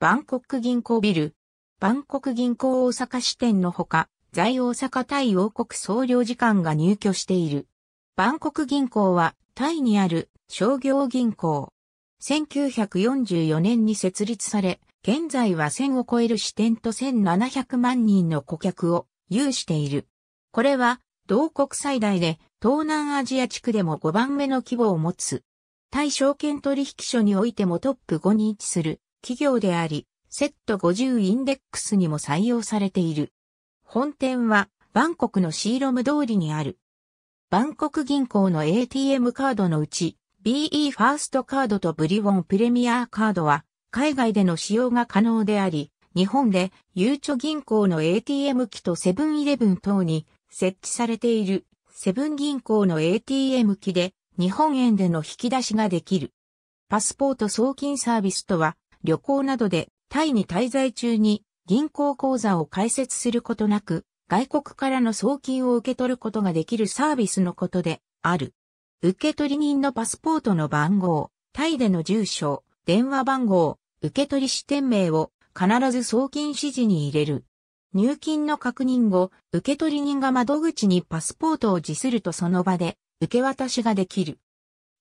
バンコック銀行ビル、バンコク銀行大阪支店のほか、在大阪タイ王国総領事館が入居している。バンコク銀行はタイにある商業銀行。1944年に設立され、現在は1000を超える支店と1700万人の顧客を有している。これは同国最大で東南アジア地区でも5番目の規模を持つ。対証券取引所においてもトップ5に位置する企業であり、セット50インデックスにも採用されている。本店は、バンコクのシーロム通りにある。バンコク銀行の ATM カードのうち、BE ファーストカードとブリウォンプレミアカードは、海外での使用が可能であり、日本で、ゆうちょ銀行の ATM 機とセブンイレブン等に設置されている、セブン銀行の ATM 機で、日本円での引き出しができる。パスポート送金サービスとは、旅行などでタイに滞在中に銀行口座を開設することなく、外国からの送金を受け取ることができるサービスのことである。受取人のパスポートの番号、タイでの住所、電話番号、受取支店名を必ず送金指示に入れる。入金の確認後、受取人が窓口にパスポートを持するとその場で受け渡しができる。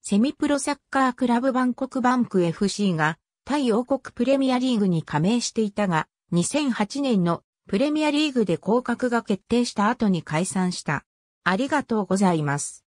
セミプロサッカークラブバンコクバンク FC がタイ王国プレミアリーグに加盟していたが、2008年のプレミアリーグで降格が決定した後に解散した。ありがとうございます。